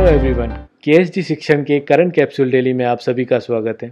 hello everyone के शिक्षण के करंट कैप्सूल डेली में आप सभी का स्वागत है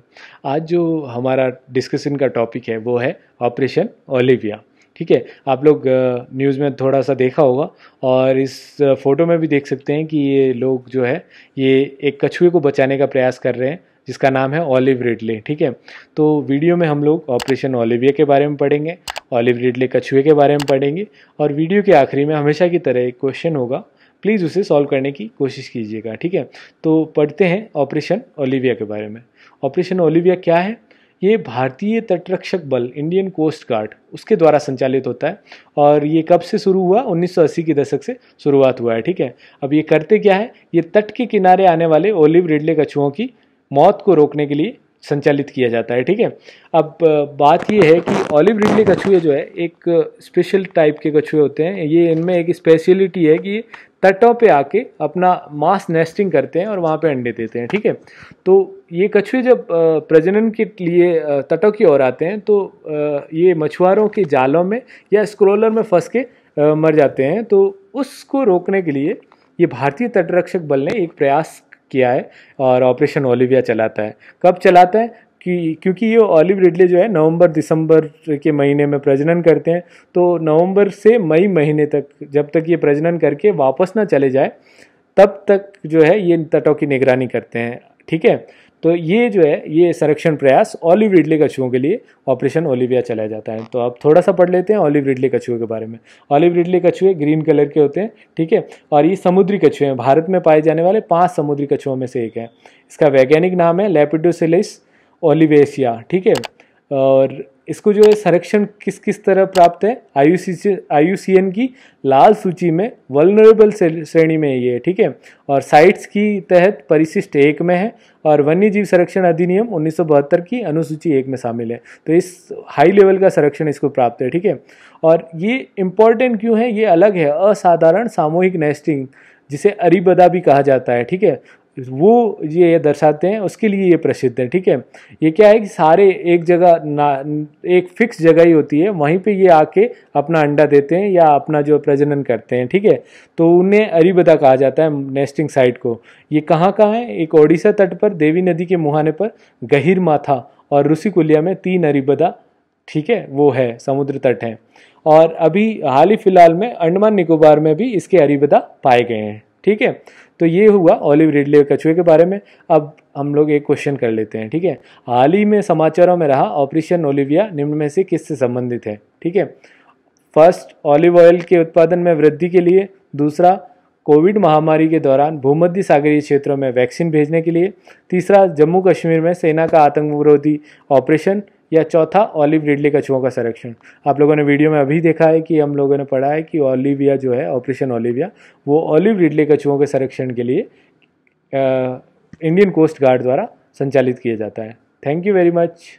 आज जो हमारा डिस्कशन का टॉपिक है वो है ऑपरेशन ओलिविया ठीक है आप लोग न्यूज़ में थोड़ा सा देखा होगा और इस फोटो में भी देख सकते हैं कि ये लोग जो है ये एक कछुए को बचाने का प्रयास कर रहे हैं जिसका नाम है ऑलिव रिडले ठीक है तो वीडियो में हम लोग ऑपरेशन ओलिविया के बारे में पढ़ेंगे ऑलिव रिडले कछुए के बारे में पढ़ेंगे और वीडियो के आखिरी में हमेशा की तरह एक क्वेश्चन होगा प्लीज़ उसे सॉल्व करने की कोशिश कीजिएगा ठीक है तो पढ़ते हैं ऑपरेशन ओलिविया के बारे में ऑपरेशन ओलिविया क्या है ये भारतीय तटरक्षक बल इंडियन कोस्ट गार्ड उसके द्वारा संचालित होता है और ये कब से शुरू हुआ 1980 के दशक से शुरुआत हुआ है ठीक है अब ये करते क्या है ये तट के किनारे आने वाले ओलिव रिडले कछुओं की मौत को रोकने के लिए संचालित किया जाता है ठीक है अब बात ये है कि ओलिव रिडले कछुए जो है एक स्पेशल टाइप के कछुए होते हैं ये इनमें एक स्पेशलिटी है कि तटों पे आके अपना मास नेस्टिंग करते हैं और वहाँ पे अंडे देते हैं ठीक है तो ये कछुए जब प्रजनन के लिए तटों की ओर आते हैं तो ये मछुआरों के जालों में या स्क्रोलर में फंस के मर जाते हैं तो उसको रोकने के लिए ये भारतीय तटरक्षक बल ने एक प्रयास किया है और ऑपरेशन ओलिविया चलाता है कब चलाता है कि क्योंकि ये ऑलिव रिडले जो है नवंबर दिसंबर के महीने में प्रजनन करते हैं तो नवंबर से मई महीने तक जब तक ये प्रजनन करके वापस ना चले जाए तब तक जो है ये तटों की निगरानी करते हैं ठीक है तो ये जो है ये संरक्षण प्रयास ऑलिव रिडले कछुओं के लिए ऑपरेशन ओलिविया चलाया जाता है तो आप थोड़ा सा पढ़ लेते हैं ऑलिव रिडले कछुओं के बारे में ऑलिव रिडले कछुए ग्रीन कलर के होते हैं ठीक है और ये समुद्री कछुए हैं भारत में पाए जाने वाले पांच समुद्री कछुओं में से एक है इसका वैज्ञानिक नाम है लेपिडोसिलिस ओलिवेसिया ठीक है और इसको जो है संरक्षण किस किस तरह प्राप्त है आयु सी की लाल सूची में वलनरेबल श्रेणी में ये ठीक है और साइट्स की तहत परिशिष्ट एक में है और वन्य जीव संरक्षण अधिनियम उन्नीस की अनुसूची एक में शामिल है तो इस हाई लेवल का संरक्षण इसको प्राप्त है ठीक है और ये इम्पॉर्टेंट क्यों है ये अलग है असाधारण सामूहिक नेस्टिंग जिसे अरिबदा भी कहा जाता है ठीक है वो ये दर्शाते हैं उसके लिए ये प्रसिद्ध है ठीक है ये क्या है कि सारे एक जगह ना एक फिक्स जगह ही होती है वहीं पे ये आके अपना अंडा देते हैं या अपना जो प्रजनन करते हैं ठीक है तो उन्हें अरिबदा कहा जाता है नेस्टिंग साइट को ये कहाँ कहाँ है एक ओडिशा तट पर देवी नदी के मुहाने पर गहिर माथा और रूसिकुलिया में तीन अरिबदा ठीक है वो है समुद्र तट है और अभी हाल ही फिलहाल में अंडमान निकोबार में भी इसके अरिबदा पाए गए हैं ठीक है तो ये हुआ ऑलिव रिडले कछुए के बारे में अब हम लोग एक क्वेश्चन कर लेते हैं ठीक है हाल ही में समाचारों में रहा ऑपरेशन ओलिविया निम्न में से किससे संबंधित है ठीक है फर्स्ट ऑलिव ऑयल के उत्पादन में वृद्धि के लिए दूसरा कोविड महामारी के दौरान भूमध्य सागरीय क्षेत्रों में वैक्सीन भेजने के लिए तीसरा जम्मू कश्मीर में सेना का आतंक विरोधी ऑपरेशन या चौथा ऑलिव रिडली कछुओं का संरक्षण आप लोगों ने वीडियो में अभी देखा है कि हम लोगों ने पढ़ा है कि ऑलिविया जो है ऑपरेशन ऑलिविया वो ऑलिव रिडली कछुओं के संरक्षण के लिए आ, इंडियन कोस्ट गार्ड द्वारा संचालित किया जाता है थैंक यू वेरी मच